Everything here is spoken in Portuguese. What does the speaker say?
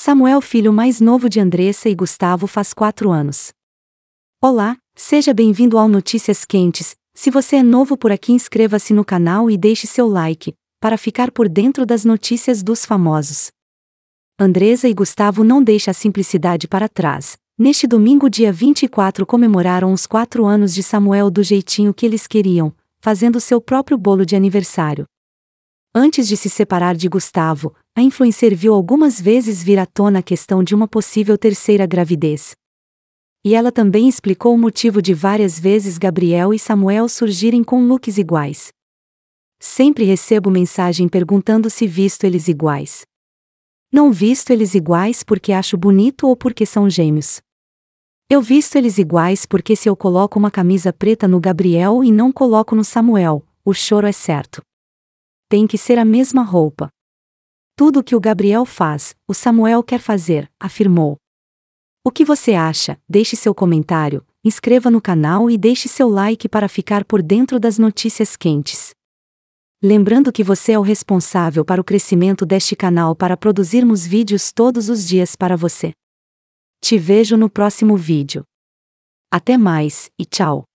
Samuel, filho mais novo de Andressa e Gustavo, faz quatro anos. Olá, seja bem-vindo ao Notícias Quentes. Se você é novo por aqui, inscreva-se no canal e deixe seu like, para ficar por dentro das notícias dos famosos. Andresa e Gustavo não deixam a simplicidade para trás. Neste domingo, dia 24, comemoraram os quatro anos de Samuel do jeitinho que eles queriam, fazendo seu próprio bolo de aniversário. Antes de se separar de Gustavo, a influencer viu algumas vezes vir à tona a questão de uma possível terceira gravidez. E ela também explicou o motivo de várias vezes Gabriel e Samuel surgirem com looks iguais. Sempre recebo mensagem perguntando se visto eles iguais. Não visto eles iguais porque acho bonito ou porque são gêmeos. Eu visto eles iguais porque se eu coloco uma camisa preta no Gabriel e não coloco no Samuel, o choro é certo. Tem que ser a mesma roupa. Tudo o que o Gabriel faz, o Samuel quer fazer, afirmou. O que você acha? Deixe seu comentário, inscreva no canal e deixe seu like para ficar por dentro das notícias quentes. Lembrando que você é o responsável para o crescimento deste canal para produzirmos vídeos todos os dias para você. Te vejo no próximo vídeo. Até mais e tchau!